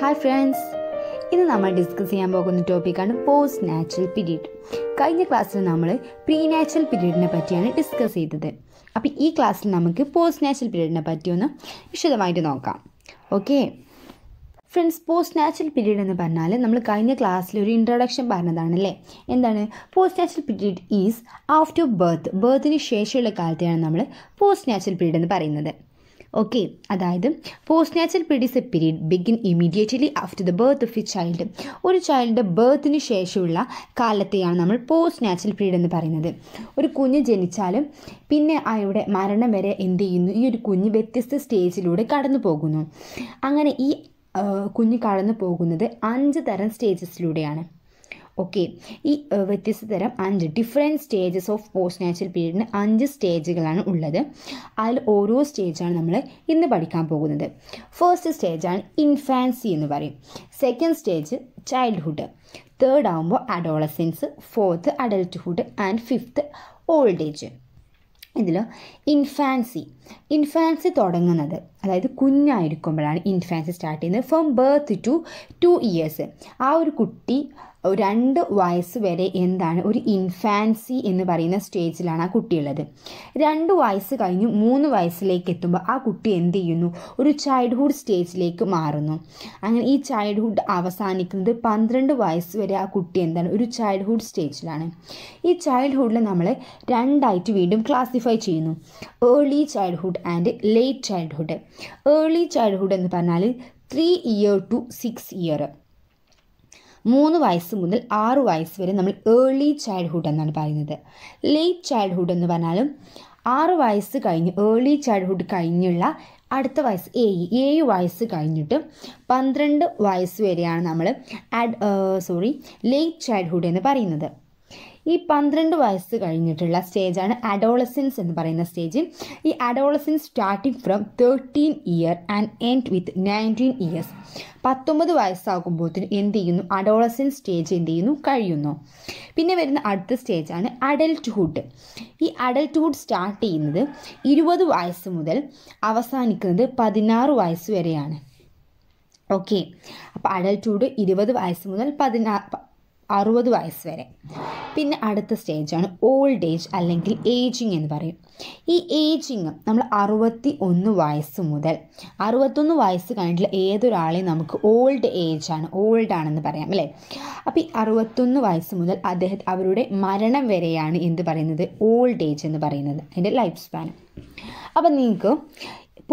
Hi friends ഇന്ന് നമ്മൾ discuss ചെയ്യാൻ പോകുന്ന ടോപ്പിക്കാണ് പോസ്റ്റ് നാച്ചുറൽ പീരീഡ് കഴിഞ്ഞ ക്ലാസ്സിൽ നമ്മൾ പ്രീ നാച്ചുറൽ പീരീഡിനെ പറ്റിയാണ് ഡിസ്കസ് ചെയ്തത് അപ്പോൾ ഈ ക്ലാസ്സിൽ നമുക്ക് പോസ്റ്റ് നാച്ചുറൽ പീരീഡിനെ പറ്റി ഒന്ന് വിശദമായിട്ട് നോക്കാം okay friends post natural period എന്ന് പറഞ്ഞാൽ നമ്മൾ കഴിഞ്ഞ ക്ലാസ്സിൽ ഒരു ഇൻട്രൊഡക്ഷൻ പറഞ്ഞതാണല്ലേ എന്താണ് post natural period is after birth ബർത്തിന് ശേഷമുള്ള കാലത്തെയാണ് നമ്മൾ പോസ്റ്റ് നാച്ചുറൽ പീരീഡ് എന്ന് പറയുന്നത് ഓക്കെ അതായത് postnatal a period begin immediately after the birth of a child ഒരു ചൈൽഡിൻ്റെ ബർത്തിന് ശേഷമുള്ള കാലത്തെയാണ് നമ്മൾ പോസ്റ്റ് നാച്ചുറൽ പീരീഡ് എന്ന് പറയുന്നത് ഒരു കുഞ്ഞ് ജനിച്ചാലും പിന്നെ അയാളുടെ മരണം വരെ എന്ത് ചെയ്യുന്നു ഈ ഒരു കുഞ്ഞ് വ്യത്യസ്ത സ്റ്റേജിലൂടെ കടന്നു പോകുന്നു അങ്ങനെ ഈ കുഞ്ഞ് കടന്നു പോകുന്നത് അഞ്ച് തരം സ്റ്റേജസിലൂടെയാണ് ഓക്കെ ഈ വ്യത്യസ്ത തരം അഞ്ച് different stages of postnatal പീരീഡിന് അഞ്ച് സ്റ്റേജുകളാണ് ഉള്ളത് അതിൽ ഓരോ സ്റ്റേജാണ് നമ്മൾ ഇന്ന് പഠിക്കാൻ പോകുന്നത് ഫസ്റ്റ് സ്റ്റേജാണ് ഇൻഫാൻസി എന്ന് പറയും സെക്കൻഡ് സ്റ്റേജ് ചൈൽഡ്ഹുഡ് തേർഡ് ആകുമ്പോൾ adolescence fourth adulthood and fifth old age ഇതിൽ ഇൻഫാൻസി ഇൻഫാൻസി തുടങ്ങുന്നത് അതായത് കുഞ്ഞായിരിക്കുമ്പോഴാണ് ഇൻഫാൻസി സ്റ്റാർട്ട് ചെയ്യുന്നത് from birth to two years ആ ഒരു കുട്ടി രണ്ട് വയസ്സ് വരെ എന്താണ് ഒരു ഇൻഫാൻസി എന്ന് പറയുന്ന സ്റ്റേജിലാണ് ആ കുട്ടിയുള്ളത് രണ്ട് വയസ്സ് കഴിഞ്ഞ് മൂന്ന് വയസ്സിലേക്ക് എത്തുമ്പോൾ ആ കുട്ടി എന്ത് ചെയ്യുന്നു ഒരു ചൈൽഡ്ഹുഡ് സ്റ്റേജിലേക്ക് മാറുന്നു അങ്ങനെ ഈ ചൈൽഡ്ഹുഡ് അവസാനിക്കുന്നത് പന്ത്രണ്ട് വയസ്സ് വരെ ആ കുട്ടി എന്താണ് ഒരു ചൈൽഡ്ഹുഡ് സ്റ്റേജിലാണ് ഈ ചൈൽഡ്ഹുഡിൽ നമ്മൾ രണ്ടായിട്ട് വീണ്ടും ക്ലാസിഫൈ ചെയ്യുന്നു early childhood and late childhood early childhood എന്ന് പറഞ്ഞാൽ three year to six year മൂന്ന് വയസ്സ് മുതൽ ആറ് വയസ്സ് വരെ നമ്മൾ ഏർലി ചൈൽഡ്ഹുഡ് എന്നാണ് പറയുന്നത് ലേറ്റ് ചൈൽഡ്ഹുഡ് എന്ന് പറഞ്ഞാലും ആറ് വയസ്സ് കഴിഞ്ഞ് ഏർലി ചൈൽഡ്ഹുഡ് കഴിഞ്ഞുള്ള അടുത്ത വയസ്സ് ഏഴ് ഏഴ് വയസ്സ് കഴിഞ്ഞിട്ട് പന്ത്രണ്ട് വയസ്സ് വരെയാണ് നമ്മൾ ആഡ് സോറി ലേറ്റ് ചൈൽഡ്ഹുഡ് എന്ന് പറയുന്നത് ഈ പന്ത്രണ്ട് വയസ്സ് കഴിഞ്ഞിട്ടുള്ള സ്റ്റേജാണ് അഡോളസൻസ് എന്ന് പറയുന്ന സ്റ്റേജ് ഈ adolescence starting from thirteen year and end with nineteen years പത്തൊമ്പത് വയസ്സാകുമ്പോഴത്തേനും എന്ത് ചെയ്യുന്നു അഡോളസൻ സ്റ്റേജ് എന്ത് ചെയ്യുന്നു കഴിയുന്നു പിന്നെ വരുന്ന അടുത്ത സ്റ്റേജാണ് അഡൽട്ട്ഹുഡ് ഈ അഡൽട്ട്ഹുഡ് സ്റ്റാർട്ട് ചെയ്യുന്നത് ഇരുപത് വയസ്സ് മുതൽ അവസാനിക്കുന്നത് പതിനാറ് വയസ്സ് വരെയാണ് ഓക്കെ അപ്പോൾ അഡൽട്ട്ഹുഡ് ഇരുപത് വയസ്സ് മുതൽ പതിനാറ് അറുപത് വയസ്സ് വരെ പിന്നെ അടുത്ത സ്റ്റേജാണ് ഓൾഡ് ഏജ് അല്ലെങ്കിൽ ഏജിങ് എന്ന് പറയും ഈ ഏജിങ് നമ്മൾ അറുപത്തി ഒന്ന് വയസ്സ് മുതൽ അറുപത്തൊന്ന് വയസ്സ് കഴിഞ്ഞിട്ടുള്ള ഏതൊരാളെയും നമുക്ക് ഓൾഡ് ഏജ് ആണ് ഓൾഡ് ആണെന്ന് പറയാം അല്ലേ അപ്പോൾ ഈ അറുപത്തൊന്ന് വയസ്സ് മുതൽ അദ്ദേഹം അവരുടെ മരണം വരെയാണ് എന്ത് പറയുന്നത് ഓൾഡ് ഏജ് എന്ന് പറയുന്നത് അതിൻ്റെ ലൈഫ് സ്പാൻ അപ്പം നിങ്ങൾക്ക്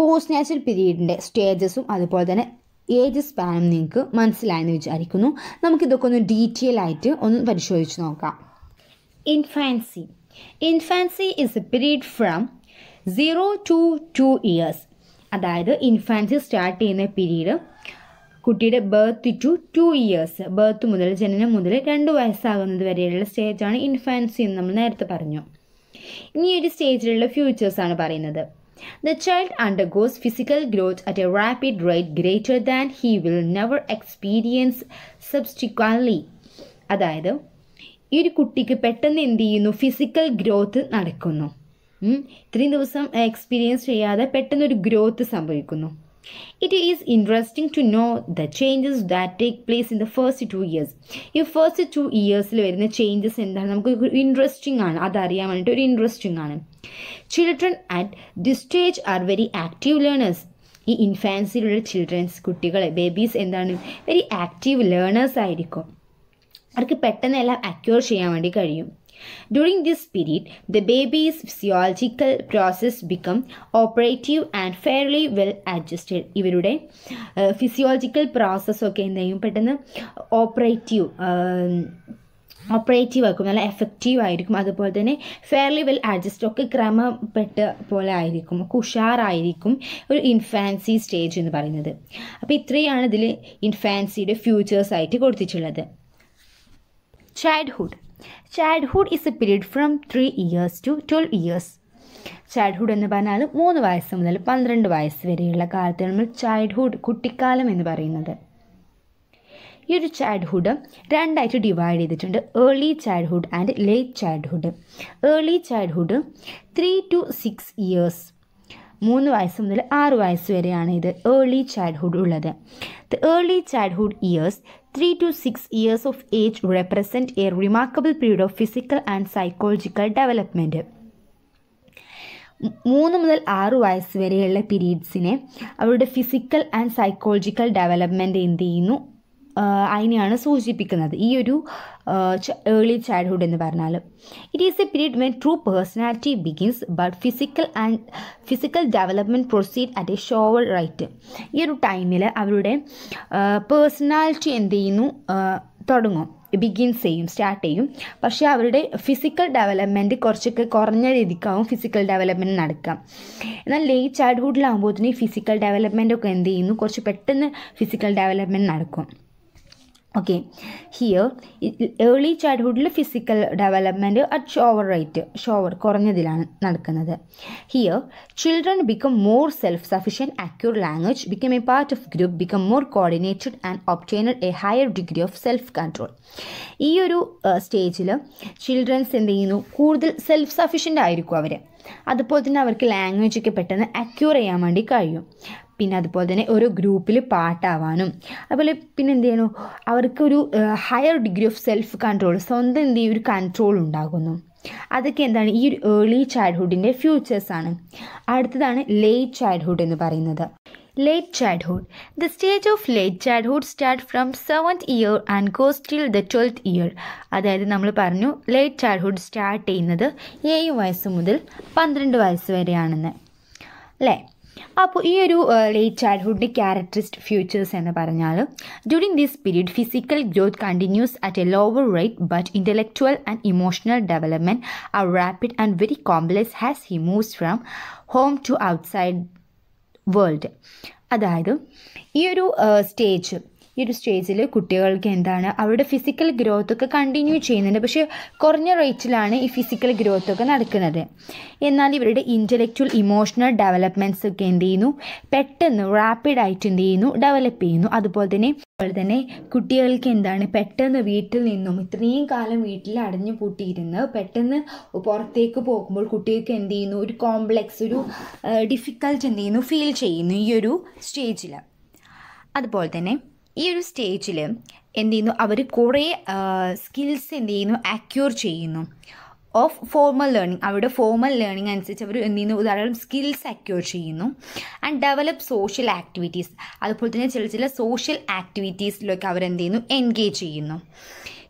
പോസ്റ്റ് നാച്ചുറൽ പീരീഡിൻ്റെ സ്റ്റേജസും അതുപോലെ തന്നെ ഏജ് സ്പാനും നിങ്ങൾക്ക് മനസ്സിലായെന്ന് വിചാരിക്കുന്നു നമുക്കിതൊക്കെ ഒന്ന് ഡീറ്റെയിൽ ആയിട്ട് ഒന്ന് പരിശോധിച്ച് നോക്കാം infancy infancy is a period from zero to two years അതായത് ഇൻഫാൻസി സ്റ്റാർട്ട് ചെയ്യുന്ന പീരീഡ് കുട്ടിയുടെ birth to two years birth മുതൽ ജനനം മുതൽ രണ്ട് വയസ്സാകുന്നത് വരെയുള്ള സ്റ്റേജാണ് ഇൻഫാൻസി എന്ന് നമ്മൾ നേരത്തെ പറഞ്ഞു ഇനി ഒരു സ്റ്റേജിലുള്ള ഫ്യൂച്ചേഴ്സാണ് പറയുന്നത് The child undergoes physical growth at a rapid rate greater than he will never experience subsequently. അതായത് ഈ ഒരു കുട്ടിക്ക് പെട്ടെന്ന് എന്ത് ചെയ്യുന്നു ഫിസിക്കൽ ഗ്രോത്ത് നടക്കുന്നു ഇത്രയും ദിവസം എക്സ്പീരിയൻസ് ചെയ്യാതെ പെട്ടെന്ന് ഒരു ഗ്രോത്ത് സംഭവിക്കുന്നു it is interesting to know the changes that take place in the first two years ഈ ഫസ്റ്റ് ടു ഇയേഴ്സിൽ വരുന്ന ചേഞ്ചസ് എന്താണ് നമുക്ക് ഇൻട്രസ്റ്റിംഗ് ആണ് അതറിയാൻ വേണ്ടിയിട്ട് ഒരു ഇൻട്രസ്റ്റിംഗ് ആണ് children at this stage are very active learners ഈ ഇൻഫാൻസിലുള്ള ചിൽഡ്രൻസ് കുട്ടികളെ ബേബീസ് എന്താണ് വെരി ആക്റ്റീവ് ലേണേഴ്സ് ആയിരിക്കും അവർക്ക് പെട്ടെന്ന് എല്ലാം അക്യൂർ ചെയ്യാൻ വേണ്ടി കഴിയും during this period the babies physiological process become operative and fairly well adjusted ഇവരുടെ ഫിസിയോളജിക്കൽ പ്രോസസ്സൊക്കെ എന്തെങ്കിലും പെട്ടെന്ന് ഓപ്പറേറ്റീവ് ഓപ്പറേറ്റീവ് ആക്കും നല്ല എഫക്റ്റീവ് ആയിരിക്കും അതുപോലെ തന്നെ ഫെയർലി വെൽ അഡ്ജസ്റ്റ് ഒക്കെ ക്രമപ്പെട്ട പോലെ ആയിരിക്കും ഉഷാറായിരിക്കും ഒരു ഇൻഫാൻസി സ്റ്റേജ് എന്ന് പറയുന്നത് അപ്പോൾ ഇത്രയാണ് ഇതിൽ ഇൻഫാൻസിയുടെ ഫ്യൂച്ചേഴ്സ് ആയിട്ട് കൊടുത്തിട്ടുള്ളത് childhood childhood is a period from three years to twelve years childhood എന്ന് പറഞ്ഞാൽ മൂന്ന് വയസ്സ് മുതൽ പന്ത്രണ്ട് വയസ്സ് വരെയുള്ള കാലത്ത് നമ്മൾ ചൈൽഡ്ഹുഡ് കുട്ടിക്കാലം എന്ന് പറയുന്നത് ഈ ഒരു ചൈൽഡ്ഹുഡ് രണ്ടായിട്ട് ഡിവൈഡ് ചെയ്തിട്ടുണ്ട് early childhood and late childhood early childhood three to six years മൂന്ന് വയസ്സ് മുതൽ ആറ് വയസ്സ് വരെയാണ് ഇത് ഏർലി ചൈൽഡ്ഹുഡ് ഉള്ളത് the early childhood years three to six years of age represent a remarkable period of physical and psychological development മൂന്ന് മുതൽ ആറ് വയസ്സ് വരെയുള്ള പീരീഡ്സിനെ അവരുടെ ഫിസിക്കൽ ആൻഡ് സൈക്കോളജിക്കൽ ഡെവലപ്മെൻറ്റ് എന്ത് ചെയ്യുന്നു അതിനെയാണ് സൂചിപ്പിക്കുന്നത് ഈ ഒരു ഏർലി ചൈൽഡ്ഹുഡ് എന്ന് പറഞ്ഞാൽ it is a period when true personality begins but physical and physical development proceed at a slower rate ഈ ഒരു ടൈമിൽ അവരുടെ പേഴ്സണാലിറ്റി എന്ത് ചെയ്യുന്നു തുടങ്ങും ബിഗിൻസ് ചെയ്യും സ്റ്റാർട്ട് ചെയ്യും പക്ഷേ അവരുടെ ഫിസിക്കൽ ഡെവലപ്മെൻറ്റ് കുറച്ചൊക്കെ കുറഞ്ഞ രീതിക്കാവും ഫിസിക്കൽ ഡെവലപ്മെൻറ്റ് നടക്കാം എന്നാൽ ലേറ്റ് ചൈൽഡ്ഹുഡിലാകുമ്പോൾ തന്നെ ഫിസിക്കൽ ഡെവലപ്മെൻറ്റൊക്കെ എന്ത് ചെയ്യുന്നു കുറച്ച് പെട്ടെന്ന് ഫിസിക്കൽ ഡെവലപ്മെൻറ്റ് നടക്കും ഓക്കെ ഹിയർ ഏർലി ചൈൽഡ്ഹുഡിൽ physical development at slower rate slower കുറഞ്ഞതിലാണ് നടക്കുന്നത് here children become more self sufficient acquire language become a part of group become more coordinated and obtained a higher degree of self control ഈ ഒരു സ്റ്റേജിൽ children's എന്ത് ചെയ്യുന്നു കൂടുതൽ self sufficient ആയിരിക്കും അവർ അതുപോലെ തന്നെ അവർക്ക് ലാംഗ്വേജൊക്കെ പെട്ടെന്ന് അക്യൂർ ചെയ്യാൻ വേണ്ടി കഴിയും പിന്നെ അതുപോലെ തന്നെ ഒരു ഗ്രൂപ്പിൽ പാട്ടാവാനും അതുപോലെ പിന്നെ എന്ത് ചെയ്യണു അവർക്കൊരു higher degree of self control സ്വന്തം എന്ത് ചെയ്യും ഒരു കൺട്രോൾ ഉണ്ടാകുന്നു അതൊക്കെ എന്താണ് ഈ ഒരു ഏർലി ചൈൽഡ്ഹുഡിൻ്റെ ഫ്യൂച്ചേഴ്സാണ് അടുത്തതാണ് ലേറ്റ് ചൈൽഡ്ഹുഡ് എന്ന് പറയുന്നത് late childhood the stage of late childhood start from seventh year and goes till the twelfth year അതായത് നമ്മൾ പറഞ്ഞു ലേറ്റ് ചൈൽഡ്ഹുഡ് സ്റ്റാർട്ട് ചെയ്യുന്നത് ഏഴ് വയസ്സ് മുതൽ പന്ത്രണ്ട് വയസ്സ് വരെയാണെന്ന് അല്ലേ അപ്പോൾ ഈ ഒരു ലേറ്റ് ചൈൽഡ്ഹുഡ് ക്യാരക്ടറിസ്റ്റ് ഫ്യൂച്ചേഴ്സ് എന്ന് പറഞ്ഞാൽ during this period physical growth continues at a lower rate but intellectual and emotional development are rapid and very complex has he moves from home to outside world അതായത് ഈ ഒരു stage ഈ ഒരു സ്റ്റേജിൽ കുട്ടികൾക്ക് എന്താണ് അവരുടെ ഫിസിക്കൽ ഒക്കെ കണ്ടിന്യൂ ചെയ്യുന്നുണ്ട് പക്ഷേ കുറഞ്ഞ റേറ്റിലാണ് ഈ ഫിസിക്കൽ ഗ്രോത്ത് ഒക്കെ നടക്കുന്നത് എന്നാൽ ഇവരുടെ ഇൻ്റലക്ച്വൽ ഇമോഷണൽ ഡെവലപ്മെൻറ്റ്സ് ഒക്കെ എന്ത് ചെയ്യുന്നു പെട്ടെന്ന് റാപ്പിഡ് ആയിട്ട് എന്ത് ചെയ്യുന്നു ഡെവലപ്പ് ചെയ്യുന്നു അതുപോലെ തന്നെ അതുപോലെ തന്നെ കുട്ടികൾക്ക് എന്താണ് പെട്ടെന്ന് വീട്ടിൽ നിന്നും ഇത്രയും കാലം വീട്ടിൽ അടഞ്ഞു പൂട്ടിയിരുന്ന് പെട്ടെന്ന് പുറത്തേക്ക് പോകുമ്പോൾ കുട്ടികൾക്ക് എന്ത് ചെയ്യുന്നു ഒരു കോംപ്ലെക്സ് ഒരു ഡിഫിക്കൽട്ട് എന്ത് ചെയ്യുന്നു ഫീൽ ചെയ്യുന്നു ഈ ഒരു സ്റ്റേജിൽ അതുപോലെ തന്നെ ഈ ഒരു സ്റ്റേജിൽ എന്ത് ചെയ്യുന്നു അവർ കുറേ സ്കിൽസ് എന്ത് ചെയ്യുന്നു അക്യൂർ ചെയ്യുന്നു ഓഫ് ഫോർമൽ ലേണിംഗ് അവരുടെ ഫോർമൽ ലേണിംഗ് അനുസരിച്ച് അവർ എന്ത് ചെയ്യുന്നു ധാരാളം സ്കിൽസ് അക്യൂർ ചെയ്യുന്നു ആൻഡ് ഡെവലപ്പ് സോഷ്യൽ ആക്ടിവിറ്റീസ് അതുപോലെ തന്നെ ചില ചില സോഷ്യൽ ആക്ടിവിറ്റീസിലൊക്കെ അവർ എന്ത് ചെയ്യുന്നു എൻഗേജ് ചെയ്യുന്നു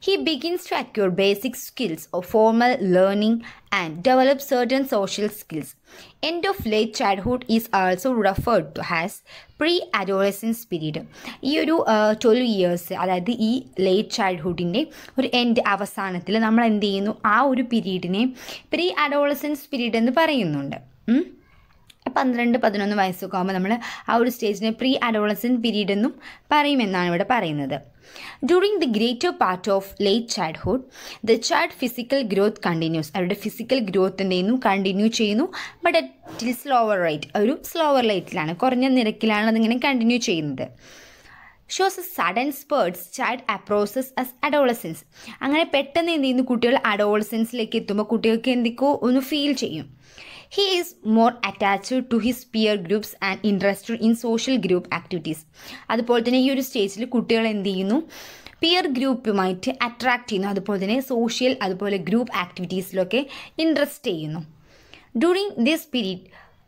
He begins to acquire basic skills of formal learning and develop certain social skills. End of late childhood is also referred to as pre adolescence period ഈ ഒരു twelve years അതായത് ഈ ലേറ്റ് ചൈൽഡ്ഹുഡിൻ്റെ ഒരു end അവസാനത്തിൽ നമ്മൾ എന്ത് ചെയ്യുന്നു ആ ഒരു പീരീഡിനെ പ്രീ അഡോളസൻസ് പീരീഡ് എന്ന് പറയുന്നുണ്ട് പന്ത്രണ്ട് പതിനൊന്ന് വയസ്സൊക്കെ ആകുമ്പോൾ നമ്മൾ ആ ഒരു സ്റ്റേജിനെ പ്രീ അഡോളസൻറ്റ് പീരീഡ് എന്നും പറയുമെന്നാണ് ഇവിടെ പറയുന്നത് during the greater part of late childhood the child physical growth continues അവരുടെ ഫിസിക്കൽ ഗ്രോത്ത് എന്ത് ചെയ്യുന്നു കണ്ടിന്യൂ ചെയ്യുന്നു ബട്ട് അറ്റ് സ്ലോവർ റേറ്റ് ഒരു സ്ലോവർ റേറ്റിലാണ് കുറഞ്ഞ നിരക്കിലാണ് അതിങ്ങനെ കണ്ടിന്യൂ ചെയ്യുന്നത് shows sudden spurts child approaches as adolescence അങ്ങനെ പെട്ടെന്ന് എന്ത് ചെയ്യുന്നു കുട്ടികൾ അഡോളസൻസിലേക്ക് എത്തുമ്പോൾ കുട്ടികൾക്ക് എന്തൊക്കെയോ ഒന്ന് ഫീൽ ചെയ്യും he is more attached to his peer groups and interested in social group activities അതുപോലെ തന്നെ ഈ ഒരു സ്റ്റേജിൽ കുട്ടികൾ എന്ത് ചെയ്യുന്നു പിയർ ഗ്രൂപ്പുമായിട്ട് അട്രാക്റ്റ് ചെയ്യുന്നു അതുപോലെ തന്നെ സോഷ്യൽ അതുപോലെ ഗ്രൂപ്പ് ആക്ടിവിറ്റീസിലൊക്കെ ഇൻട്രസ്റ്റ് ചെയ്യുന്നു during this period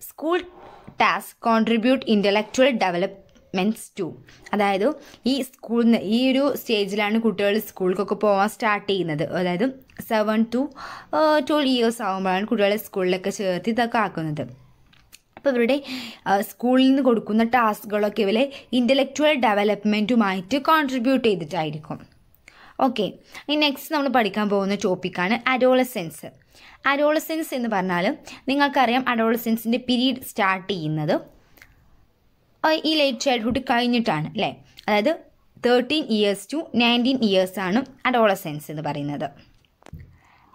school task contribute intellectual development to അതായത് ഈ സ്കൂളിൽ നിന്ന് ഈ ഒരു സ്റ്റേജിലാണ് കുട്ടികൾ സ്കൂളിലേക്കൊക്കെ പോകാൻ സ്റ്റാർട്ട് ചെയ്യുന്നത് അതായത് സെവൻ ടു ട്വൽവ് ഇയേഴ്സ് ആകുമ്പോഴാണ് കുട്ടികളെ സ്കൂളിലൊക്കെ ചേർത്ത് ഇതൊക്കെ ആക്കുന്നത് അപ്പോൾ ഇവരുടെ സ്കൂളിൽ നിന്ന് കൊടുക്കുന്ന ടാസ്കുകളൊക്കെ ഇവരെ ഇൻ്റലക്ച്വൽ ഡെവലപ്മെൻറ്റുമായിട്ട് കോൺട്രിബ്യൂട്ട് ചെയ്തിട്ടായിരിക്കും ഓക്കെ ഇനി നെക്സ്റ്റ് നമ്മൾ പഠിക്കാൻ പോകുന്ന ടോപ്പിക്കാണ് അഡോളസെൻസ് അഡോളസെൻസ് എന്ന് പറഞ്ഞാൽ നിങ്ങൾക്കറിയാം അഡോളസെൻസിൻ്റെ പീരീഡ് സ്റ്റാർട്ട് ചെയ്യുന്നത് ഈ ലേറ്റ് ചൈൽഡ്ഹുഡ് കഴിഞ്ഞിട്ടാണ് അല്ലേ അതായത് thirteen years to nineteen years ആണ് അഡോളസെൻസ് എന്ന് പറയുന്നത്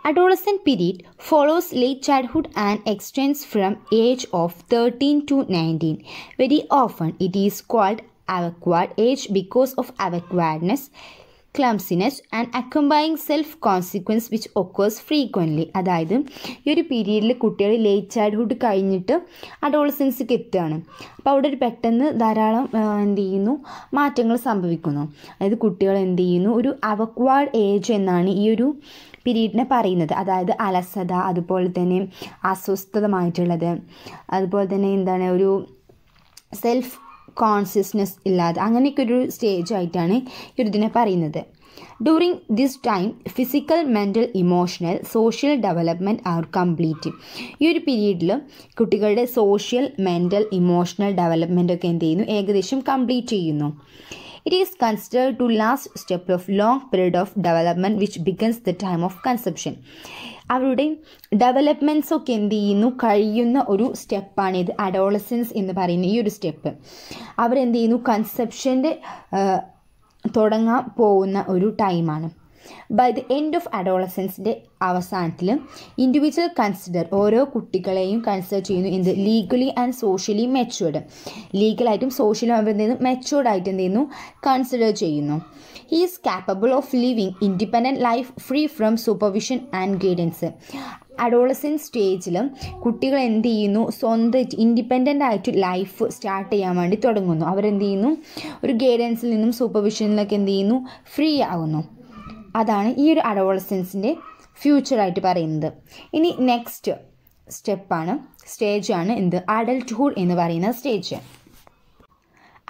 adolescent period follows late childhood and extends from age of thirteen to nineteen very often it is called awkward age because of awkwardness clumsiness and accompanying self consciousness which occurs frequently അതായത് ഈ ഒരു പീരീഡിൽ കുട്ടികൾ late childhood കഴിഞ്ഞിട്ട് അഡോളസൻസിക്ക് എത്തുകയാണ് അപ്പോൾ അവിടെ ഒരു പെട്ടെന്ന് ധാരാളം എന്ത് ചെയ്യുന്നു മാറ്റങ്ങൾ സംഭവിക്കുന്നു അതായത് കുട്ടികൾ എന്ത് ചെയ്യുന്നു ഒരു അവക്വാഡ് ഏജ് എന്നാണ് ഈ ഒരു പീരീഡിനെ പറയുന്നത് അതായത് അലസത അതുപോലെ തന്നെ അസ്വസ്ഥതമായിട്ടുള്ളത് അതുപോലെ തന്നെ എന്താണ് ഒരു സെൽഫ് കോൺഷ്യസ്നെസ് ഇല്ലാതെ അങ്ങനെയൊക്കെ ഒരു സ്റ്റേജ് ആയിട്ടാണ് ഇതിനെ പറയുന്നത് during this time physical mental emotional social development are complete ഈ ഒരു പീരീഡിൽ കുട്ടികളുടെ സോഷ്യൽ മെൻ്റൽ ഇമോഷണൽ ഡെവലപ്മെൻ്റ് ഒക്കെ എന്ത് ചെയ്യുന്നു ഏകദേശം കംപ്ലീറ്റ് ചെയ്യുന്നു it is considered to last step of long period of development which begins the time of conception അവരുടെ ഡെവലപ്മെൻറ്റ്സ് ഒക്കെ എന്ത് ചെയ്യുന്നു കഴിയുന്ന ഒരു സ്റ്റെപ്പാണിത് അഡോളസൻസ് എന്ന് പറയുന്ന ഈ ഒരു സ്റ്റെപ്പ് അവരെന്ത് ചെയ്യുന്നു കൺസെപ്ഷൻ്റെ തുടങ്ങാൻ പോകുന്ന ഒരു ടൈമാണ് ബൈ ദി എൻഡ് ഓഫ് അഡോളസൻസിൻ്റെ അവസാനത്തിൽ ഇൻഡിവിജ്വൽ കൺസിഡർ ഓരോ കുട്ടികളെയും കൺസിഡർ ചെയ്യുന്നു എന്ത് ലീഗലി ആൻഡ് സോഷ്യലി മെച്ചുവേർഡ് ലീഗലായിട്ടും സോഷ്യലും അവർ എന്ത് ചെയ്യുന്നു മെച്ചുവേർഡ് ആയിട്ട് എന്ത് ചെയ്യുന്നു കൺസിഡർ ചെയ്യുന്നു he is capable of living independent life free from supervision and guidance adolescent സ്റ്റേജിൽ കുട്ടികൾ എന്ത് ചെയ്യുന്നു സ്വന്തം ഇൻഡിപെൻഡൻ്റ് ആയിട്ട് ലൈഫ് സ്റ്റാർട്ട് ചെയ്യാൻ വേണ്ടി തുടങ്ങുന്നു അവരെന്ത് ചെയ്യുന്നു ഒരു ഗൈഡൻസിൽ നിന്നും സൂപ്പർവിഷനിലൊക്കെ എന്ത് ചെയ്യുന്നു ഫ്രീ ആകുന്നു അതാണ് ഈ ഒരു അഡോളസൻസിൻ്റെ ഫ്യൂച്ചറായിട്ട് പറയുന്നത് ഇനി നെക്സ്റ്റ് സ്റ്റെപ്പാണ് ആണ് എന്ത് അഡൽട്ട്ഹുഡ് എന്ന് പറയുന്ന stage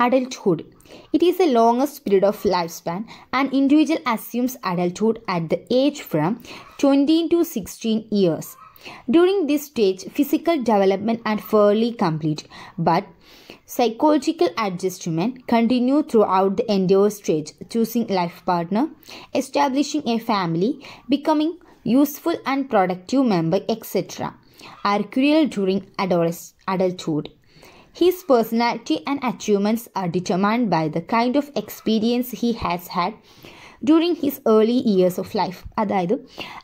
adulthood it is a longest period of life span and individual assumes adulthood at the age from twenty to sixteen years During this stage, physical development are fairly complete, but psychological adjustment continue throughout the entire stage, choosing life partner, establishing a family, becoming useful and productive member, etc. Are cruel during adulthood. His personality and achievements are determined by the kind of experience he has had during his early years of life അതായത്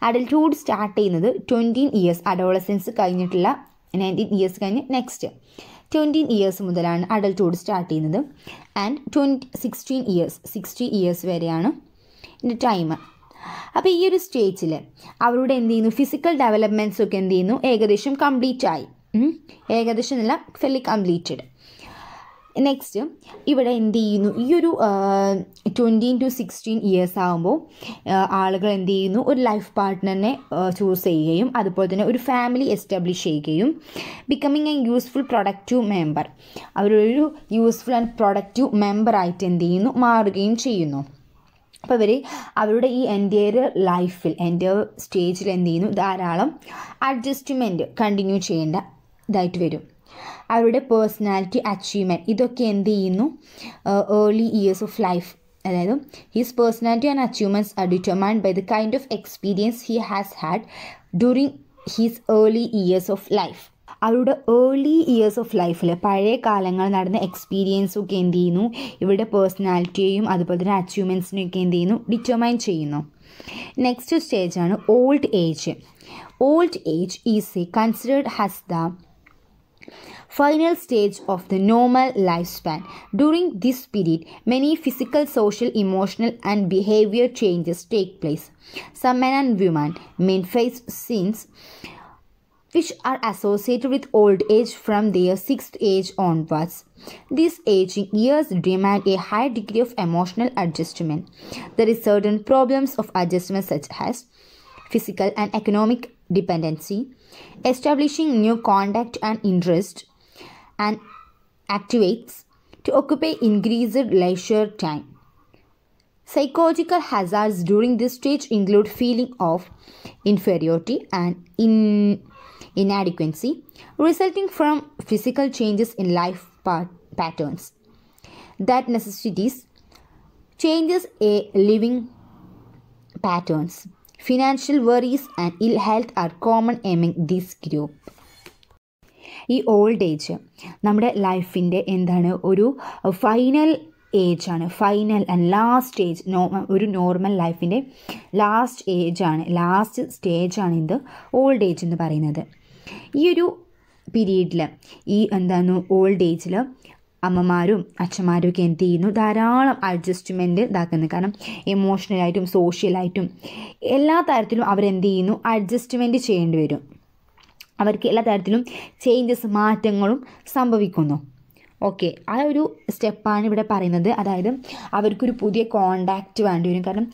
adulthood start ചെയ്യുന്നത് twenty years adolescence കഴിഞ്ഞിട്ടുള്ള nineteen years കഴിഞ്ഞ് next twenty years മുതലാണ് adulthood start ചെയ്യുന്നത് and twenty sixteen years sixty years വരെയാണ് ഇതിൻ്റെ time അപ്പോൾ ഈ ഒരു സ്റ്റേജിൽ അവരുടെ എന്ത് ചെയ്യുന്നു ഫിസിക്കൽ ഡെവലപ്മെൻറ്റ്സ് ഒക്കെ എന്ത് ചെയ്യുന്നു ഏകദേശം കംപ്ലീറ്റ് ആയി ഏകദേശം എന്നല്ല ഫില്ലി കംപ്ലീറ്റഡ് നെക്സ്റ്റ് ഇവിടെ എന്ത് ചെയ്യുന്നു ഈ ഒരു ട്വൻറ്റീൻ ടു സിക്സ്റ്റീൻ ഇയേഴ്സ് ആകുമ്പോൾ ആളുകൾ എന്ത് ചെയ്യുന്നു ഒരു ലൈഫ് പാർട്ട്ണറിനെ ചൂസ് ചെയ്യുകയും അതുപോലെ തന്നെ ഒരു ഫാമിലി എസ്റ്റാബ്ലിഷ് ചെയ്യുകയും becoming a useful productive member അവരൊരു യൂസ്ഫുൾ ആൻഡ് പ്രൊഡക്റ്റീവ് മെമ്പറായിട്ട് എന്ത് ചെയ്യുന്നു മാറുകയും ചെയ്യുന്നു അപ്പോൾ ഇവർ അവരുടെ ഈ എൻ്റെയർ ലൈഫിൽ എൻ്റെ സ്റ്റേജിൽ എന്ത് ചെയ്യുന്നു ധാരാളം അഡ്ജസ്റ്റ്മെൻറ്റ് കണ്ടിന്യൂ ചെയ്യേണ്ട ഇതായിട്ട് വരും അവരുടെ പേഴ്സണാലിറ്റി അച്ചീവ്മെൻറ്റ് ഇതൊക്കെ എന്ത് ചെയ്യുന്നു ഏർലി ഇയേഴ്സ് ഓഫ് ലൈഫ് അതായത് his personality and achievements are determined by the kind of experience he has had during his early years of life അവരുടെ ഏർലി ഇയേഴ്സ് ഓഫ് ലൈഫിൽ പഴയ കാലങ്ങൾ നടന്ന എക്സ്പീരിയൻസൊക്കെ എന്ത് ചെയ്യുന്നു ഇവരുടെ പേഴ്സണാലിറ്റിയെയും അതുപോലെ തന്നെ അച്ചീവ്മെൻറ്റ്സിനെയൊക്കെ എന്ത് ചെയ്യുന്നു ഡിറ്റർമൈൻ ചെയ്യുന്നു നെക്സ്റ്റ് സ്റ്റേജാണ് old age old age is a considered has the final stage of the normal lifespan. During this period, many physical, social, emotional and behavior changes take place. Some men and women may face sins which are associated with old age from their sixth age onwards. These aging years demand a high degree of emotional adjustment. There is certain problems of adjustment such as physical and economic dependency, establishing new contact and interest, and activates to occupy increased leisure time. Psychological hazards during this stage include feeling of inferiority and in inadequacy resulting from physical changes in life patterns that necessitates changes a living patterns financial worries and ill health are common among this group ഈ old age നമ്മുടെ ലൈഫിൻ്റെ എന്താണ് ഒരു final ഏജാണ് final and last age no ഒരു normal ലൈഫിൻ്റെ last ഏജാണ് last സ്റ്റേജാണ് ഇത് ഓൾഡ് ഏജ് എന്ന് പറയുന്നത് ഈ ഒരു പീരീഡിൽ ഈ എന്താണ് ഓൾഡ് ഏജിൽ അമ്മമാരും അച്ഛന്മാരും ഒക്കെ എന്ത് ചെയ്യുന്നു ധാരാളം അഡ്ജസ്റ്റ്മെൻറ്റ് ഇതാക്കുന്നു കാരണം ഇമോഷണലായിട്ടും സോഷ്യലായിട്ടും എല്ലാ തരത്തിലും അവരെന്ത് ചെയ്യുന്നു അഡ്ജസ്റ്റ്മെൻറ്റ് ചെയ്യേണ്ടി വരും അവർക്ക് എല്ലാ തരത്തിലും ചേഞ്ചസ് മാറ്റങ്ങളും സംഭവിക്കുന്നു ഓക്കെ ആ ഒരു സ്റ്റെപ്പാണ് ഇവിടെ പറയുന്നത് അതായത് അവർക്കൊരു പുതിയ കോണ്ടാക്റ്റ് വേണ്ടി വരും കാരണം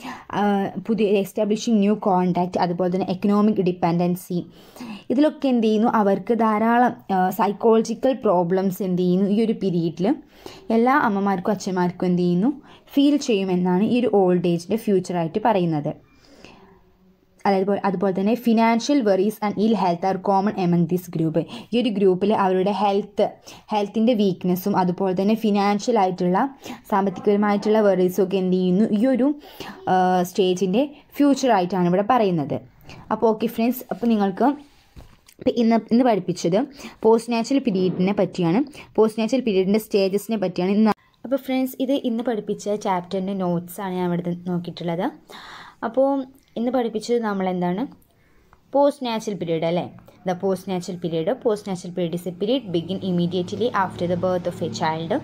പുതിയ എസ്റ്റാബ്ലിഷിങ് ന്യൂ കോണ്ടാക്റ്റ് അതുപോലെ തന്നെ എക്കണോമിക് ഡിപ്പെൻഡൻസി ഇതിലൊക്കെ എന്ത് ചെയ്യുന്നു അവർക്ക് ധാരാളം സൈക്കോളജിക്കൽ പ്രോബ്ലംസ് എന്ത് ചെയ്യുന്നു ഈ ഒരു പീരീഡിൽ എല്ലാ അമ്മമാർക്കും അച്ഛന്മാർക്കും എന്ത് ചെയ്യുന്നു ഫീൽ ചെയ്യുമെന്നാണ് ഈ ഒരു ഓൾഡ് ഏജിൻ്റെ ഫ്യൂച്ചറായിട്ട് പറയുന്നത് അതായത് അതുപോലെ തന്നെ financial worries and ill health are common among this group ഈ ഒരു ഗ്രൂപ്പിൽ അവരുടെ ഹെൽത്ത് ഹെൽത്തിൻ്റെ വീക്ക്നെസ്സും അതുപോലെ തന്നെ ഫിനാൻഷ്യൽ ആയിട്ടുള്ള സാമ്പത്തികപരമായിട്ടുള്ള വെറീസും ഒക്കെ എന്ത് ചെയ്യുന്നു ഈ ഒരു സ്റ്റേജിൻ്റെ ഫ്യൂച്ചറായിട്ടാണ് ഇവിടെ പറയുന്നത് അപ്പോൾ ഓക്കെ ഫ്രണ്ട്സ് അപ്പോൾ നിങ്ങൾക്ക് ഇന്ന് ഇന്ന് പഠിപ്പിച്ചത് പോസ്റ്റ് നാച്ചുറൽ പീരീഡിനെ പറ്റിയാണ് പോസ്റ്റ് നാച്ചുറൽ പീരീഡിൻ്റെ സ്റ്റേജസിനെ പറ്റിയാണ് ഇന്ന് അപ്പോൾ ഫ്രണ്ട്സ് ഇത് ഇന്ന് പഠിപ്പിച്ച ചാപ്റ്ററിൻ്റെ നോട്ട്സാണ് ഞാൻ ഇവിടെ നോക്കിയിട്ടുള്ളത് അപ്പോൾ ഇന്ന് പഠിപ്പിച്ചത് എന്താണ് പോസ്റ്റ് നാച്ചുറൽ പീരീഡ് അല്ലേ the post natural period post natural period is a period begin immediately after the birth of a child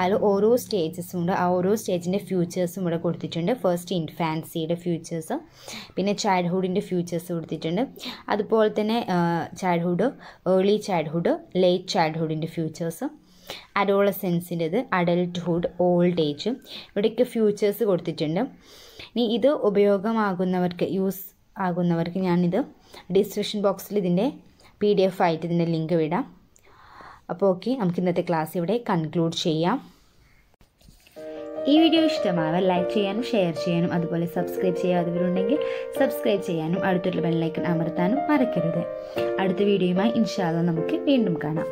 അതിൽ ഓരോ സ്റ്റേജസും ഉണ്ട് ആ ഓരോ സ്റ്റേജിൻ്റെ ഫ്യൂച്ചേഴ്സും ഇവിടെ കൊടുത്തിട്ടുണ്ട് ഫസ്റ്റ് ഇൻഫാൻസിയുടെ ഫ്യൂച്ചേഴ്സ് പിന്നെ ചൈൽഡ്ഹുഡിൻ്റെ ഫ്യൂച്ചേഴ്സ് കൊടുത്തിട്ടുണ്ട് അതുപോലെ തന്നെ ചൈൽഡ്ഹുഡ് ഏർലി ചൈൽഡ്ഹുഡ് ലേറ്റ് ചൈൽഡ്ഹുഡിൻ്റെ ഫ്യൂച്ചേഴ്സ് അഡോളസെൻസിൻ്റെത് അഡൽട്ട്ഹുഡ് ഓൾഡ് ഏജ് ഇവിടേക്ക് ഫ്യൂച്ചേഴ്സ് കൊടുത്തിട്ടുണ്ട് ഇനി ഇത് ഉപയോഗമാകുന്നവർക്ക് യൂസ് ആകുന്നവർക്ക് ഞാനിത് ഡിസ്ക്രിപ്ഷൻ ബോക്സിൽ ഇതിൻ്റെ പി ഡി എഫ് ആയിട്ട് ഇതിൻ്റെ ലിങ്ക് വിടാം അപ്പോൾ ഓക്കെ നമുക്ക് ഇന്നത്തെ ക്ലാസ് ഇവിടെ കൺക്ലൂഡ് ചെയ്യാം ഈ വീഡിയോ ഇഷ്ടമാവാൻ ലൈക്ക് ചെയ്യാനും ഷെയർ ചെയ്യാനും അതുപോലെ സബ്സ്ക്രൈബ് ചെയ്യാത്തവരുണ്ടെങ്കിൽ സബ്സ്ക്രൈബ് ചെയ്യാനും അടുത്തുള്ള ബെല്ലൈക്കൺ അമർത്താനും മറക്കരുത് അടുത്ത വീഡിയോയുമായി ഇൻഷാല്ല നമുക്ക് വീണ്ടും കാണാം